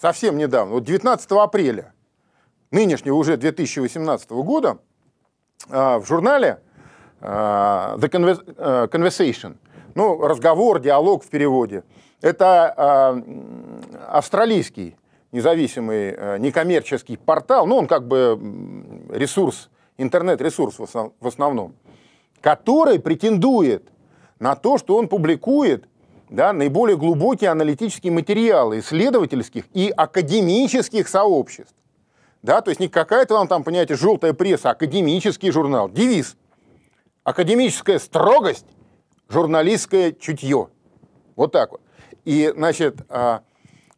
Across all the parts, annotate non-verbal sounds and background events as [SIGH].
совсем недавно, вот 19 апреля нынешнего уже 2018 года а, в журнале а, The а, Conversation, ну, разговор, диалог в переводе, это австралийский независимый некоммерческий портал, ну, он как бы ресурс, интернет-ресурс в основном, который претендует на то, что он публикует да, наиболее глубокие аналитические материалы исследовательских и академических сообществ. Да, то есть не какая-то вам там, понимаете, желтая пресса, а академический журнал. Девиз. Академическая строгость, журналистское чутье. Вот так вот. И, значит, а,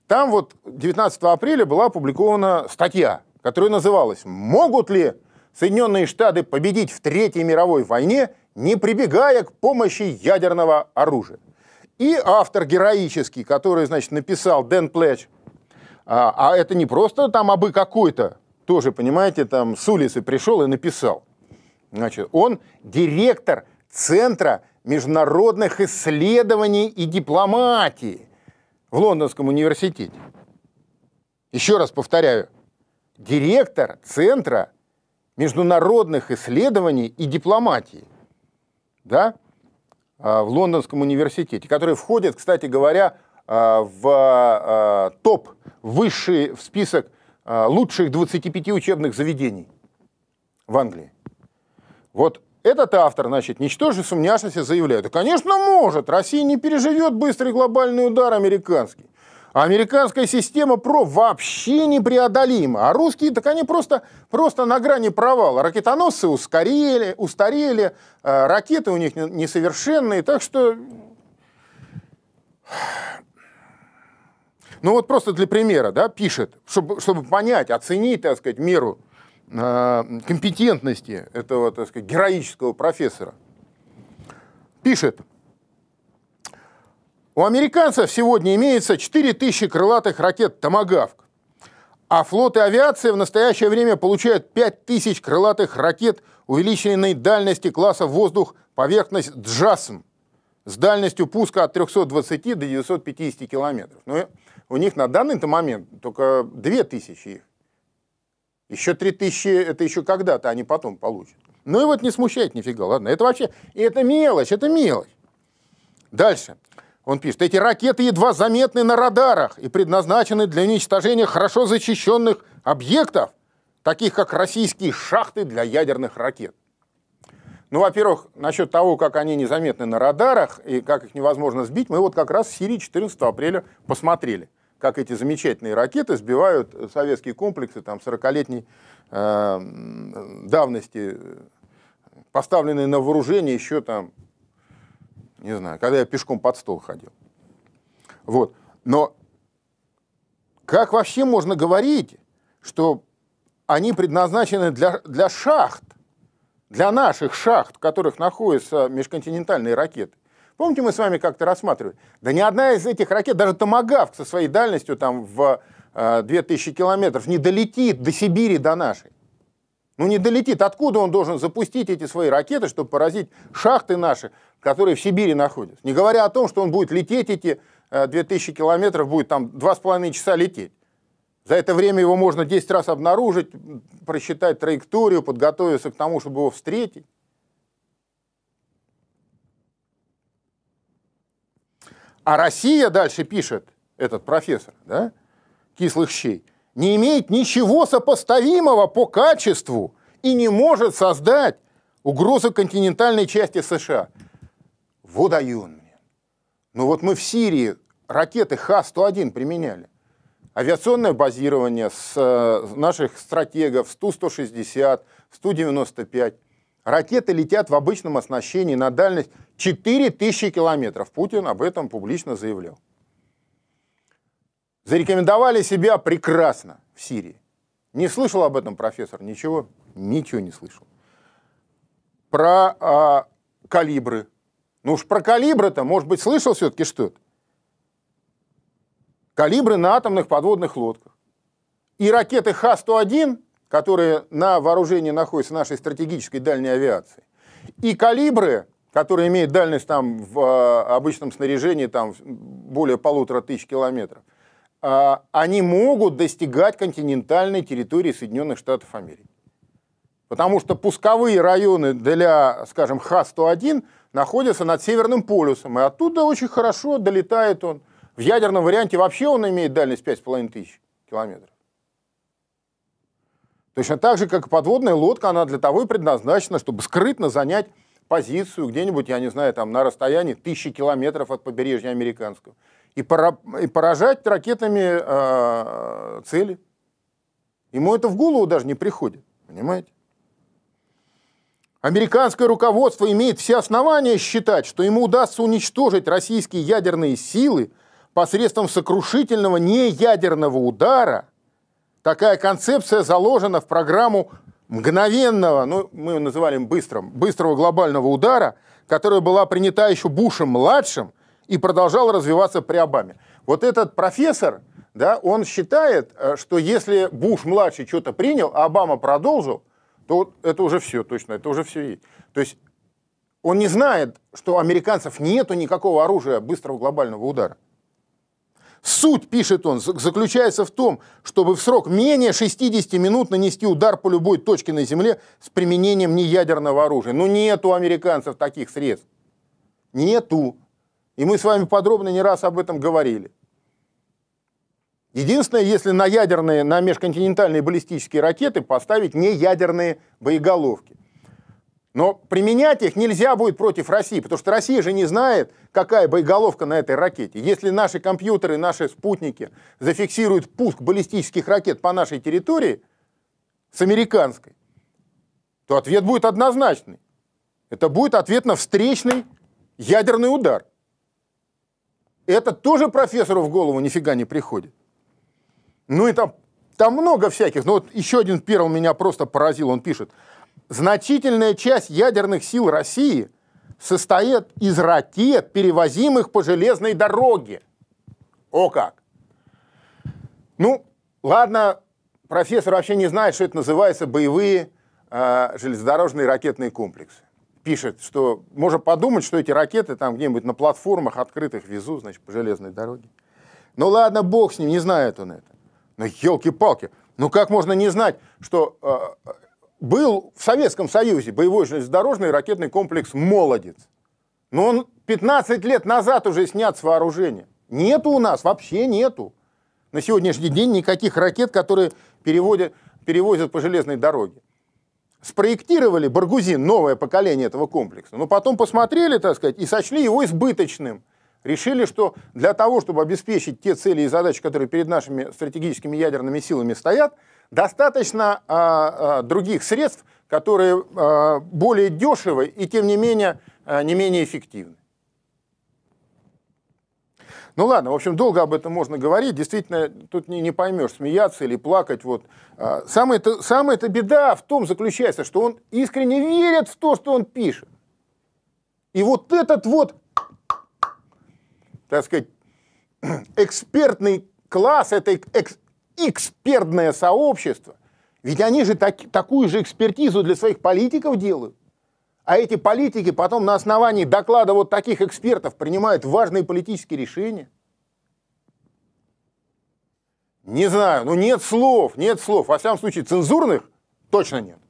там вот 19 апреля была опубликована статья, которая называлась «Могут ли Соединенные Штаты победить в Третьей мировой войне, не прибегая к помощи ядерного оружия?» И автор героический, который, значит, написал Дэн Плэч, а, а это не просто там абы какой-то, тоже, понимаете, там с улицы пришел и написал. Значит, он директор Центра международных исследований и дипломатии в Лондонском университете. Еще раз повторяю, директор Центра международных исследований и дипломатии. Да? Э, в Лондонском университете, который входит, кстати говоря, э, в э, топ, высший в список лучших 25 учебных заведений в Англии. Вот этот автор, значит, ничтоже сумняшися заявляет, да, конечно, может, Россия не переживет быстрый глобальный удар американский. Американская система ПРО вообще непреодолима, а русские, так они просто, просто на грани провала. Ракетоносцы ускорели, устарели, э, ракеты у них несовершенные, так что... Ну вот просто для примера, да, пишет, чтобы, чтобы понять, оценить, так сказать, меру э, компетентности этого, так сказать, героического профессора. Пишет, у американцев сегодня имеется 4000 крылатых ракет «Томагавк», а флот и авиация в настоящее время получают 5000 крылатых ракет увеличенной дальности класса воздух-поверхность «Джасм» с дальностью пуска от 320 до 950 километров. Но ну, у них на данный -то момент только 2000 их. Еще 3000 это еще когда-то, они потом получат. Ну и вот не смущает нифига, ладно. Это вообще, это мелочь, это мелочь. Дальше. Он пишет, эти ракеты едва заметны на радарах и предназначены для уничтожения хорошо защищенных объектов, таких как российские шахты для ядерных ракет. Ну, во-первых, насчет того, как они незаметны на радарах и как их невозможно сбить, мы вот как раз в Сирии 14 апреля посмотрели, как эти замечательные ракеты сбивают советские комплексы там 40-летней э, давности, поставленные на вооружение еще там не знаю, когда я пешком под стол ходил. Вот. Но как вообще можно говорить, что они предназначены для, для шахт, для наших шахт, в которых находятся межконтинентальные ракеты? Помните, мы с вами как-то рассматривали? Да ни одна из этих ракет, даже Томагавк со своей дальностью там в 2000 э, километров, не долетит до Сибири, до нашей. Ну не долетит. Откуда он должен запустить эти свои ракеты, чтобы поразить шахты наши, которые в Сибири находятся? Не говоря о том, что он будет лететь эти 2000 э, километров, будет там 2,5 часа лететь. За это время его можно 10 раз обнаружить, просчитать траекторию, подготовиться к тому, чтобы его встретить. А Россия, дальше пишет этот профессор, да, кислых щей, не имеет ничего сопоставимого по качеству и не может создать угрозу континентальной части США. Вот он Ну вот мы в Сирии ракеты Х-101 применяли. Авиационное базирование с э, наших стратегов, 100, 160 195. Ракеты летят в обычном оснащении на дальность 4000 километров. Путин об этом публично заявлял зарекомендовали себя прекрасно в Сирии. Не слышал об этом профессор? Ничего? Ничего не слышал. Про а, калибры. Ну уж про калибры-то, может быть, слышал все-таки что-то? Калибры на атомных подводных лодках. И ракеты Х-101, которые на вооружении находятся нашей стратегической дальней авиации, и калибры, которые имеют дальность там в а, обычном снаряжении там более полутора тысяч километров – а, они могут достигать континентальной территории Соединенных Штатов Америки. Потому что пусковые районы для, скажем, Х-101 находятся над Северным полюсом, и оттуда очень хорошо долетает он. В ядерном варианте вообще он имеет дальность 5,5 тысяч километров. Точно так же, как подводная лодка, она для того и предназначена, чтобы скрытно занять позицию где-нибудь, я не знаю, там на расстоянии тысячи километров от побережья американского и поражать ракетами э, цели. Ему это в голову даже не приходит, понимаете? Американское руководство имеет все основания считать, что ему удастся уничтожить российские ядерные силы посредством сокрушительного неядерного удара. Такая концепция заложена в программу мгновенного, ну, мы его называли быстрым, быстрого глобального удара, которая была принята еще Бушем-младшим – и продолжал развиваться при Обаме. Вот этот профессор, да, он считает, э, что если Буш-младший что-то принял, а Обама продолжил, то это уже все, точно, это уже все есть. То есть он не знает, что у американцев нету никакого оружия быстрого глобального удара. Суть, пишет он, заключается в том, чтобы в срок менее 60 минут нанести удар по любой точке на Земле с применением неядерного оружия. Но ну, нету у американцев таких средств. Нету. И мы с вами подробно не раз об этом говорили. Единственное, если на ядерные, на межконтинентальные баллистические ракеты поставить неядерные боеголовки. Но применять их нельзя будет против России, потому что Россия же не знает, какая боеголовка на этой ракете. Если наши компьютеры, наши спутники зафиксируют пуск баллистических ракет по нашей территории с американской, то ответ будет однозначный. Это будет ответ на встречный ядерный удар. Это тоже профессору в голову нифига не приходит. Ну и там, там много всяких. Но ну вот еще один первый меня просто поразил. Он пишет, значительная часть ядерных сил России состоит из ракет, перевозимых по железной дороге. О как! Ну, ладно, профессор вообще не знает, что это называется боевые э, железнодорожные ракетные комплексы пишет, что можно подумать, что эти ракеты там где-нибудь на платформах открытых везут, значит, по железной дороге. Ну ладно, бог с ним, не знает он это. Но ну, елки-палки, ну как можно не знать, что э, был в Советском Союзе боевой железнодорожный ракетный комплекс «Молодец». Но он 15 лет назад уже снят с вооружения. Нету у нас, вообще нету. На сегодняшний день никаких ракет, которые переводят, перевозят по железной дороге спроектировали Баргузин, новое поколение этого комплекса, но потом посмотрели, так сказать, и сочли его избыточным. Решили, что для того, чтобы обеспечить те цели и задачи, которые перед нашими стратегическими ядерными силами стоят, достаточно а, а, других средств, которые а, более дешевы и, тем не менее, а, не менее эффективны. Ну ладно, в общем, долго об этом можно говорить. Действительно, тут не, не поймешь, смеяться или плакать. Вот. А, самая-то, самая-то беда в том заключается, что он искренне верит в то, что он пишет. И вот этот вот, так сказать, [CLEARS THROAT] экспертный класс, это экс, экспертное сообщество, ведь они же так, такую же экспертизу для своих политиков делают. А эти политики потом на основании доклада вот таких экспертов принимают важные политические решения. Не знаю, ну нет слов, нет слов. Во всяком случае, цензурных точно нет.